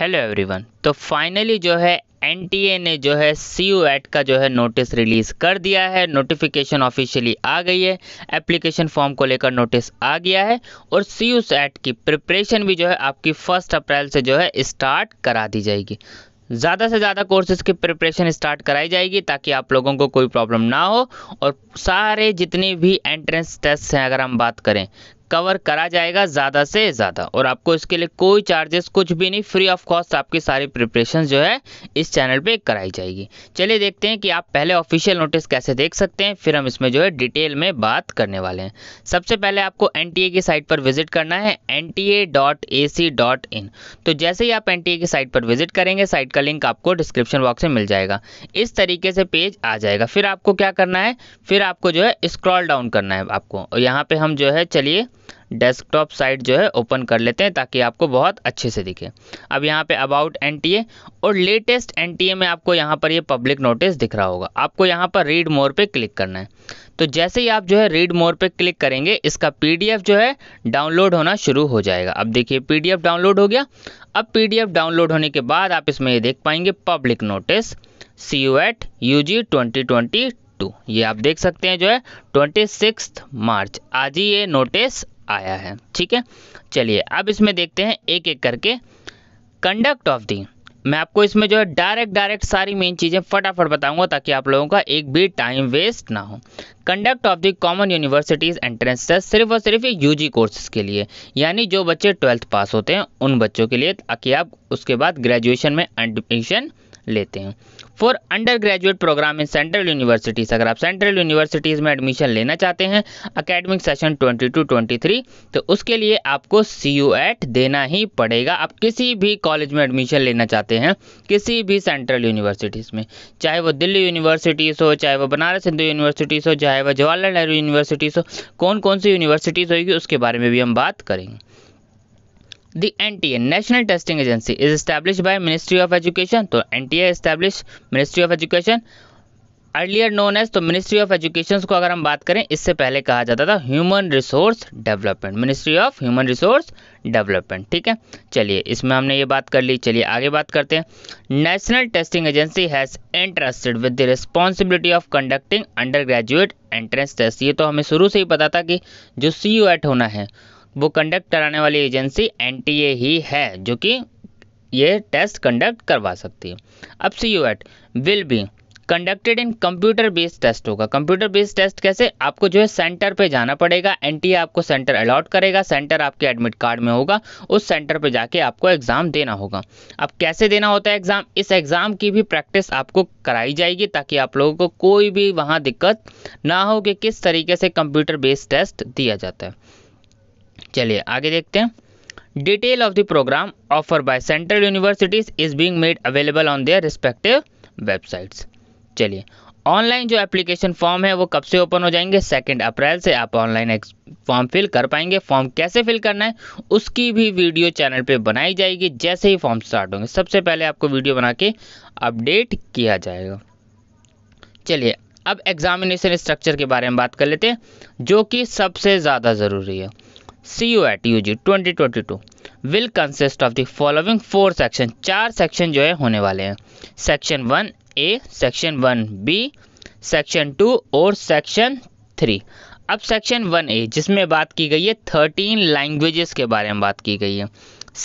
hello everyone तो finally जो है एन ने जो है सी यू एट का जो है नोटिस रिलीज़ कर दिया है नोटिफिकेशन ऑफिशियली आ गई है एप्लीकेशन फॉर्म को लेकर नोटिस आ गया है और सी यू एट की प्रिपरेशन भी जो है आपकी फर्स्ट अप्रैल से जो है स्टार्ट करा दी जाएगी ज़्यादा से ज़्यादा कोर्सेज की प्रिपरेशन स्टार्ट कराई जाएगी ताकि आप लोगों को कोई प्रॉब्लम ना हो और सारे जितने भी एंट्रेंस टेस्ट हैं अगर हम बात करें कवर करा जाएगा ज़्यादा से ज़्यादा और आपको इसके लिए कोई चार्जेस कुछ भी नहीं फ्री ऑफ कॉस्ट आपकी सारी प्रिपरेशन जो है इस चैनल पे कराई जाएगी चलिए देखते हैं कि आप पहले ऑफिशियल नोटिस कैसे देख सकते हैं फिर हम इसमें जो है डिटेल में बात करने वाले हैं सबसे पहले आपको एन की साइट पर विजिट करना है एन तो जैसे ही आप एन की साइट पर विजिट करेंगे साइट का लिंक आपको डिस्क्रिप्शन बॉक्स में मिल जाएगा इस तरीके से पेज आ जाएगा फिर आपको क्या करना है फिर आपको जो है स्क्रॉल डाउन करना है आपको और यहाँ पर हम जो है चलिए डेस्कटॉप साइट जो है ओपन कर लेते हैं ताकि आपको बहुत अच्छे से दिखे अब यहाँ पे अबाउट एन और लेटेस्ट एन में आपको यहाँ पर ये पब्लिक नोटिस दिख रहा होगा आपको यहाँ पर रीड मोर पे क्लिक करना है तो जैसे ही आप जो है रीड मोर पे क्लिक करेंगे इसका पी जो है डाउनलोड होना शुरू हो जाएगा अब देखिए पी डाउनलोड हो गया अब पी डाउनलोड होने के बाद आप इसमें ये देख पाएंगे public notice C U eight U G twenty twenty two ये आप देख सकते हैं जो है ट्वेंटी सिक्स मार्च आज ही ये नोटिस आया है ठीक है चलिए अब इसमें देखते हैं एक एक करके कंडक्ट ऑफ दी मैं आपको इसमें जो है डायरेक्ट डायरेक्ट सारी मेन चीज़ें फटाफट बताऊंगा ताकि आप लोगों का एक भी टाइम वेस्ट ना हो conduct of the common universities entrance test सिर्फ और सिर्फ यू जी कोर्सेज के लिए यानी जो बच्चे ट्वेल्थ पास होते हैं उन बच्चों के लिए ताकि आप उसके बाद ग्रेजुएशन में एडमिशन लेते हैं for undergraduate program in central universities अगर आप सेंट्रल यूनिवर्सिटीज़ में एडमिशन लेना चाहते हैं अकेडमिक सेशन 22 टू 23 तो उसके लिए आपको सी यू एट देना ही पड़ेगा आप किसी भी कॉलेज में एडमिशन लेना चाहते हैं किसी भी सेंट्रल यूनिवर्सिटीज़ में चाहे वो दिल्ली यूनिवर्सिटीज़ हो चाहे वो बनारस हिंदू यूनिवर्सिटीज़ हो चाहे वह जवाहरलाल नेहरू यूनिवर्सिटीज़ हो कौन कौन सी यूनिवर्सिटीज़ होगी उसके बारे में भी हम बात करेंगे the N T A national testing agency is established by ministry of education तो N T establish ministry of education earlier known as तो मिनिस्ट्री ऑफ एजुकेशन को अगर हम बात करें इससे पहले कहा जाता था human resource development ministry of human resource development ठीक है चलिए इसमें हमने ये बात कर ली चलिए आगे बात करते हैं national testing agency has interested with the responsibility of conducting undergraduate entrance test ये तो हमें शुरू से ही पता था कि जो सी यू एट होना है वो कंडक्ट कराने वाली एजेंसी एन ही है जो कि ये टेस्ट कंडक्ट करवा सकती है अब C U ET will be conducted in computer based test होगा कंप्यूटर बेस्ड टेस्ट कैसे आपको जो है सेंटर पे जाना पड़ेगा एन आपको सेंटर अलॉट करेगा सेंटर आपके एडमिट कार्ड में होगा उस सेंटर पे जाके आपको एग्ज़ाम देना होगा अब कैसे देना होता है एग्ज़ाम इस एग्ज़ाम की भी प्रैक्टिस आपको कराई जाएगी ताकि आप लोगों को कोई भी वहाँ दिक्कत ना हो कि किस तरीके से कंप्यूटर बेस्ड टेस्ट दिया जाता है चलिए आगे देखते हैं detail of the programme offer by central universities is being made available on their respective websites चलिए ऑनलाइन जो एप्लीकेशन फॉर्म है वो कब से ओपन हो जाएंगे सेकेंड अप्रैल से आप ऑनलाइन फॉर्म फिल कर पाएंगे फॉर्म कैसे फिल करना है उसकी भी वीडियो चैनल पे बनाई जाएगी जैसे ही फॉर्म स्टार्ट होंगे सबसे पहले आपको वीडियो बना के अपडेट किया जाएगा चलिए अब एग्जामिनेशन स्ट्रक्चर के बारे में बात कर लेते हैं जो कि सबसे ज़्यादा ज़रूरी है C U eight U G twenty twenty two will consist of the following four section चार सेक्शन जो है होने वाले हैं section one A section one B section two और सेक्शन थ्री अब सेक्शन वन ए जिसमें बात की गई है थर्टीन लैंग्वेजेस के बारे में बात की गई है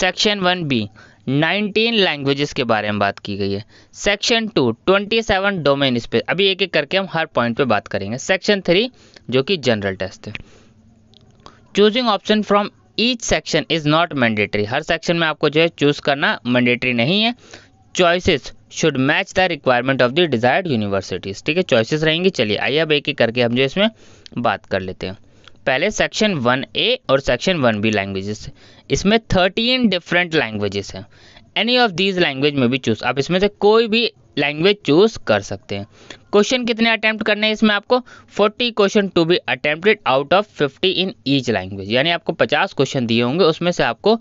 section one B nineteen languages के बारे में बात की गई है section two twenty seven domain space अभी एक एक करके हम हर पॉइंट पे बात करेंगे सेक्शन थ्री जो कि जनरल टेस्ट है choosing option from each section is not mandatory हर सेक्शन में आपको जो है चूज करना मैंडेटरी नहीं है choices should match the requirement of the desired universities ठीक है चॉइसिस रहेंगी चलिए आइए अब एक ही करके हम जो इसमें बात कर लेते हैं पहले सेक्शन वन ए और सेक्शन वन बी लैंग्वेजेस इसमें थर्टीन डिफरेंट लैंग्वेजेस हैं एनी ऑफ दीज लैंग्वेज में भी चूज आप इसमें से कोई भी लैंग्वेज चूज कर सकते हैं क्वेश्चन कितने अटैम्प्ट करने हैं इसमें आपको 40 question to be attempted out of 50 in each language यानी आपको 50 क्वेश्चन दिए होंगे उसमें से आपको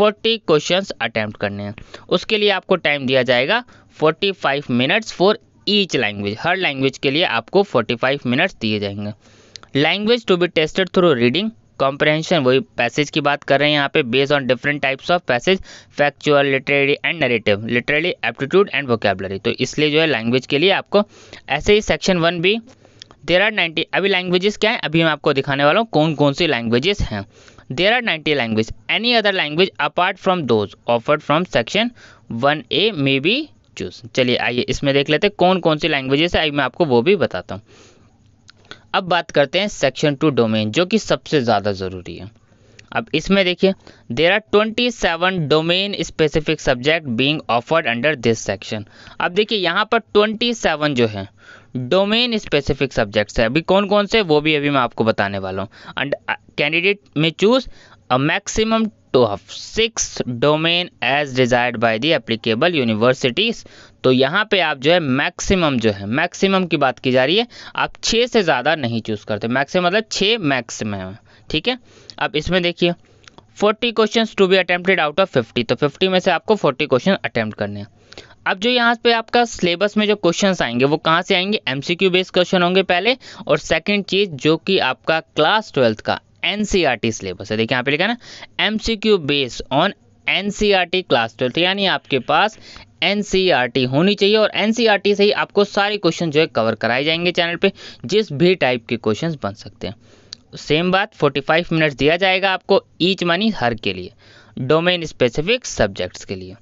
40 क्वेश्चंस अटैम्प्ट करने हैं उसके लिए आपको टाइम दिया जाएगा 45 मिनट्स फॉर ईच लैंग्वेज हर लैंग्वेज के लिए आपको 45 मिनट्स दिए जाएंगे language to be tested through reading comprehension वही पैसेज की बात कर रहे हैं यहाँ पे based on different types of passage factual literary and narrative literary aptitude and vocabulary तो इसलिए जो है लैंग्वेज के लिए आपको ऐसे ही सेक्शन वन भी देर आर नाइन्टी अभी लैंग्वेजेस क्या है अभी मैं आपको दिखाने वाला हूँ कौन कौन सी लैंग्वेजेस हैं there are ninety language any other language apart from those offered from section one A may be choose चलिए आइए इसमें देख लेते हैं कौन कौन सी लैंग्वेजेस है अभी मैं आपको वो भी बताता हूँ अब बात करते हैं सेक्शन टू डोमेन जो कि सबसे ज़्यादा ज़रूरी है अब इसमें देखिए there are twenty seven domain specific subject being offered under this section अब देखिए यहाँ पर ट्वेंटी सेवन जो है डोमेन स्पेसिफिक सब्जेक्ट्स है अभी कौन कौन से वो भी अभी मैं आपको बताने वाला हूँ एंड कैंडिडेट uh, में choose a maximum to a sixth domain as desired by the applicable universities तो यहाँ पे आप जो है मैक्सिमम जो है मैक्सिमम की बात की जा रही है आप छः से ज़्यादा नहीं चूज़ करते मैक्सिमम मतलब छः मैक्सिमम ठीक है अब इसमें देखिए forty question to be attempted out of fifty तो फिफ्टी में से आपको फोर्टी क्वेश्चन अटैम्प्ट करने हैं अब जो यहाँ पे आपका सिलेबस में जो क्वेश्चंस आएंगे वो कहाँ से आएंगे एमसीक्यू बेस्ड क्वेश्चन होंगे पहले और सेकंड चीज़ जो कि आपका क्लास ट्वेल्थ का एनसीईआरटी सिलेबस e है देखिए यहाँ पे लिखा ना MCQ base on NCERT class twelfth यानी आपके पास एनसीईआरटी e होनी चाहिए और एनसीईआरटी e से ही आपको सारे क्वेश्चन जो है कवर कराए जाएंगे चैनल पे जिस भी टाइप के क्वेश्चन बन सकते हैं सेम बात 45 मिनट्स दिया जाएगा आपको ईच मनी हर के लिए डोमेन स्पेसिफिक सब्जेक्ट्स के लिए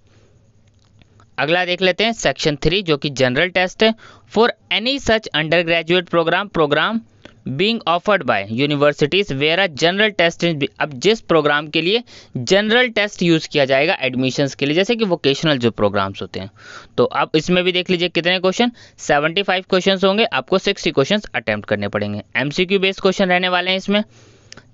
अगला देख लेते हैं सेक्शन थ्री जो कि जनरल टेस्ट है for any such undergraduate programme programme being offered by universities where general test अब जिस प्रोग्राम के लिए जनरल टेस्ट यूज़ किया जाएगा एडमिशन्स के लिए जैसे कि वोकेशनल जो प्रोग्राम्स होते हैं तो अब इसमें भी देख लीजिए कितने क्वेश्चन 75 क्वेश्चन होंगे आपको 60 क्वेश्चंस अटैम्प्ट करने पड़ेंगे क्यू बेस्ड क्वेश्चन रहने वाले हैं इसमें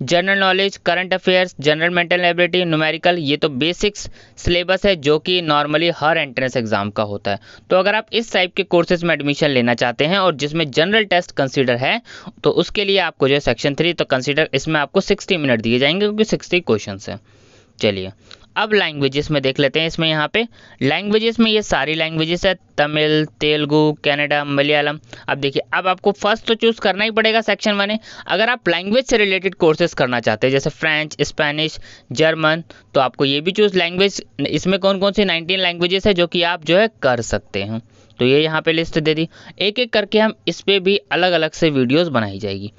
general knowledge current affairs general mental ability numerical ये तो बेसिक्स सिलेबस है जो कि नॉर्मली हर एंट्रेंस एग्जाम का होता है तो अगर आप इस टाइप के कोर्सेज में एडमिशन लेना चाहते हैं और जिसमें जनरल टेस्ट कंसिडर है तो उसके लिए आपको जो है सेक्शन थ्री तो कंसिडर इसमें आपको सिक्सटी मिनट दिए जाएंगे क्योंकि सिक्सटी क्वेश्चन हैं चलिए अब लैंग्वेजेस में देख लेते हैं इसमें यहाँ पे लैंग्वेजेस में ये सारी लैंग्वेजेस है तमिल तेलुगु कनाडा मलयालम अब देखिए अब आपको फर्स्ट तो चूज़ करना ही पड़ेगा सेक्शन वन है अगर आप लैंग्वेज से रिलेटेड कोर्सेज करना चाहते हैं जैसे फ्रेंच स्पेनिश जर्मन तो आपको ये भी चूज़ लैंग्वेज इसमें कौन कौन सी नाइनटीन लैंग्वेजेस है जो कि आप जो है कर सकते हैं तो ये यहाँ पे लिस्ट दे दी एक एक करके हम इस पर भी अलग अलग से वीडियोज बनाई जाएगी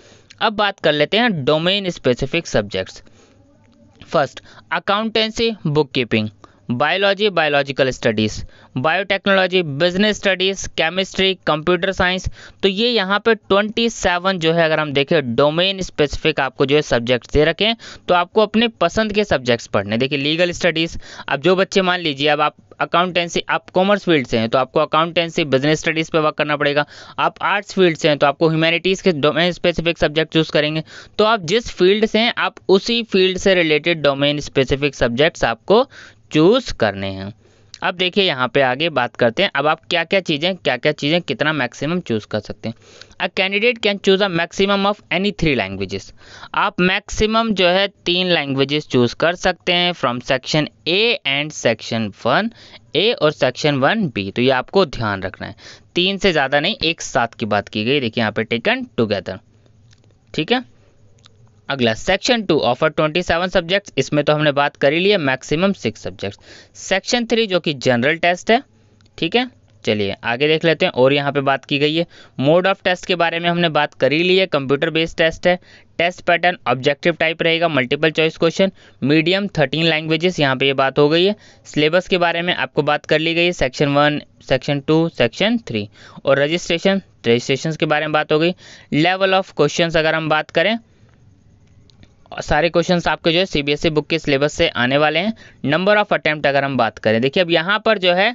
अब बात कर लेते हैं domain specific subjects first accountancy book keeping biology biological studies biotechnology business studies chemistry computer science तो ये यहाँ पे 27 जो है अगर हम देखें डोमेन स्पेसिफिक आपको जो है सब्जेक्ट्स दे रखे हैं तो आपको अपने पसंद के सब्जेक्ट्स पढ़ने देखिए लीगल स्टडीज़ अब जो बच्चे मान लीजिए अब आप अकाउंटेंसी आप कॉमर्स फील्ड से हैं तो आपको अकाउंटेंसी बिजनेस स्टडीज़ पे वर्क करना पड़ेगा आप आर्ट्स फील्ड से हैं तो आपको ह्यूमैनिटीज़ के डोमेन स्पेसिफिक सब्जेक्ट चूज़ करेंगे तो आप जिस फील्ड से हैं आप उसी फील्ड से रिलेटेड डोमेन स्पेसिफिक सब्जेक्ट्स आपको चूज़ करने हैं अब देखिए यहाँ पे आगे बात करते हैं अब आप क्या क्या चीज़ें क्या क्या चीज़ें कितना मैक्सिमम चूज़ कर सकते हैं a candidate can choose a maximum of any three languages आप मैक्सिमम जो है तीन लैंग्वेजेस चूज़ कर सकते हैं from section A and section one A और सेक्शन वन बी तो ये आपको ध्यान रखना है तीन से ज़्यादा नहीं एक साथ की बात की गई देखिए यहाँ पर टेकन टुगेदर ठीक है अगला section two offer twenty seven subjects इसमें तो हमने बात करी ली है maximum six subjects section three जो कि जनरल टेस्ट है ठीक है चलिए आगे देख लेते हैं और यहाँ पे बात की गई है मोड ऑफ टेस्ट के बारे में हमने बात करी ली है कंप्यूटर बेस्ड टेस्ट है टेस्ट पैटर्न ऑब्जेक्टिव टाइप रहेगा multiple choice question medium thirteen languages यहाँ पे ये बात हो गई है सिलेबस के बारे में आपको बात कर ली गई है section one section two section three और रजिस्ट्रेशन रजिस्ट्रेशन के बारे में बात हो गई लेवल ऑफ क्वेश्चन अगर हम बात करें सारे क्वेश्चंस आपके जो है सीबीएसई बुक e के सिलेबस से आने वाले हैं नंबर ऑफ अटेम्प्ट अगर हम बात करें देखिए अब यहाँ पर जो है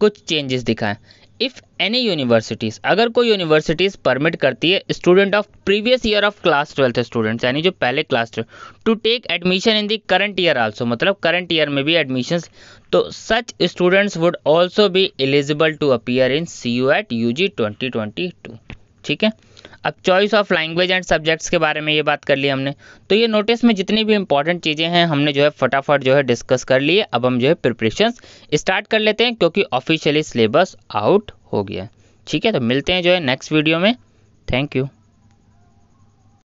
कुछ चेंजेस दिखा है इफ़ एनी यूनिवर्सिटीज़ अगर कोई यूनिवर्सिटीज़ परमिट करती है student of previous year of class twelfth students यानी जो पहले class to take admission in the current year also मतलब करंट ईयर में भी एडमिशन तो सच स्टूडेंट्स वुड ऑल्सो भी eligible to appear in C U eight U G twenty twenty two ठीक है अब choice of language and subjects के बारे में ये बात कर ली हमने तो ये नोटिस में जितनी भी इंपॉर्टेंट चीज़ें हैं हमने जो है फटाफट जो है डिस्कस कर लिए अब हम जो है प्रिपरेशन स्टार्ट कर लेते हैं क्योंकि ऑफिशियली सिलेबस आउट हो गया ठीक है तो मिलते हैं जो है नेक्स्ट वीडियो में थैंक यू